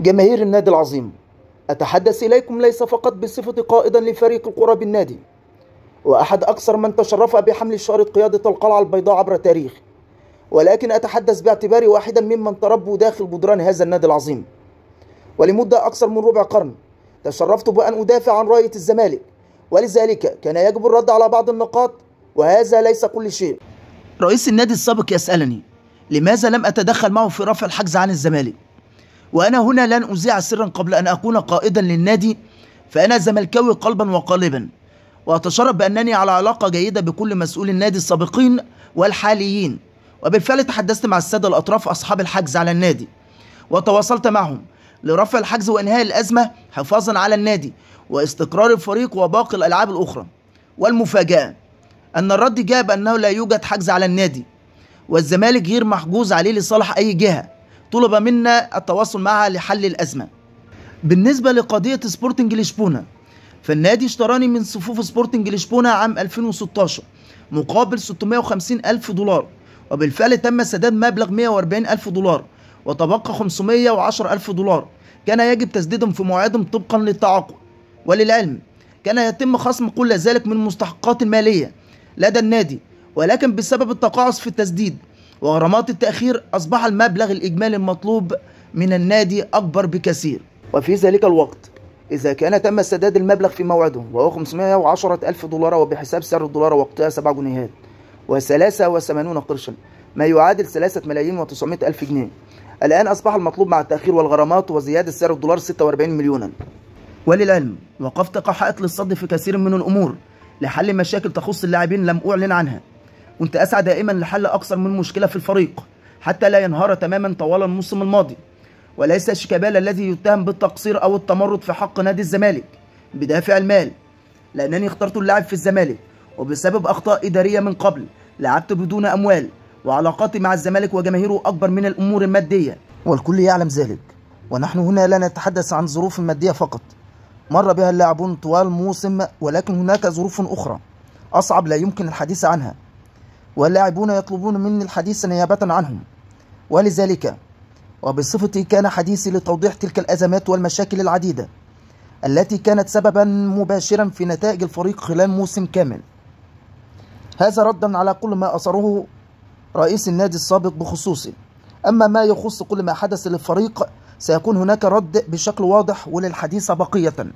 جماهير النادي العظيم أتحدث إليكم ليس فقط بصفتي قائدا لفريق القرى بالنادي وأحد أكثر من تشرف بحمل شارة قيادة القلعة البيضاء عبر تاريخ ولكن أتحدث باعتباري واحدا ممن تربوا داخل جدران هذا النادي العظيم ولمدة أكثر من ربع قرن تشرفت بأن أدافع عن راية الزمالك ولذلك كان يجب الرد على بعض النقاط وهذا ليس كل شيء رئيس النادي السابق يسألني لماذا لم أتدخل معه في رفع الحجز عن الزمالك وأنا هنا لن أذيع سرا قبل أن أكون قائدا للنادي فأنا زملكاوي قلبا وقالبا وأتشرف بأنني على علاقة جيدة بكل مسؤولي النادي السابقين والحاليين وبالفعل تحدثت مع السادة الأطراف أصحاب الحجز على النادي وتواصلت معهم لرفع الحجز وإنهاء الأزمة حفاظا على النادي واستقرار الفريق وباقي الألعاب الأخرى والمفاجأة أن الرد جاء بأنه لا يوجد حجز على النادي والزمالك غير محجوز عليه لصالح أي جهة طلب منا التواصل معها لحل الأزمة بالنسبة لقضية سبورتنج لشبونة فالنادي اشتراني من صفوف سبورتنج لشبونة عام 2016 مقابل 650 ألف دولار وبالفعل تم سداد مبلغ 140 ألف دولار وتبقى 510 ألف دولار كان يجب تسديدهم في موعدهم طبقا للتعاقد وللعلم كان يتم خصم كل ذلك من المستحقات المالية لدى النادي ولكن بسبب التقاعس في التسديد وغرامات التأخير أصبح المبلغ الإجمالي المطلوب من النادي أكبر بكثير وفي ذلك الوقت إذا كان تم سداد المبلغ في موعده وهو 510 ألف دولار وبحساب سعر الدولار وقتها 7 جنيهات و83 قرشا ما يعادل 3 ملايين و900 ألف جنيه الآن أصبح المطلوب مع التأخير والغرامات وزيادة سعر الدولار 46 مليونا وللعلم وقفت كحائط للصد في كثير من الأمور لحل مشاكل تخص اللاعبين لم أعلن عنها كنت اسعى دائما لحل اكثر من مشكله في الفريق حتى لا ينهار تماما طوال الموسم الماضي وليس شيكابالا الذي يتهم بالتقصير او التمرد في حق نادي الزمالك بدافع المال لانني اخترت اللعب في الزمالك وبسبب اخطاء اداريه من قبل لعبت بدون اموال وعلاقاتي مع الزمالك وجماهيره اكبر من الامور الماديه والكل يعلم ذلك ونحن هنا لا نتحدث عن ظروف ماديه فقط مر بها اللاعبون طوال الموسم ولكن هناك ظروف اخرى اصعب لا يمكن الحديث عنها واللاعبون يطلبون مني الحديث نيابة عنهم ولذلك وبصفتي كان حديثي لتوضيح تلك الأزمات والمشاكل العديدة التي كانت سببا مباشرا في نتائج الفريق خلال موسم كامل هذا ردا على كل ما أثره رئيس النادي السابق بخصوصي أما ما يخص كل ما حدث للفريق سيكون هناك رد بشكل واضح وللحديث بقية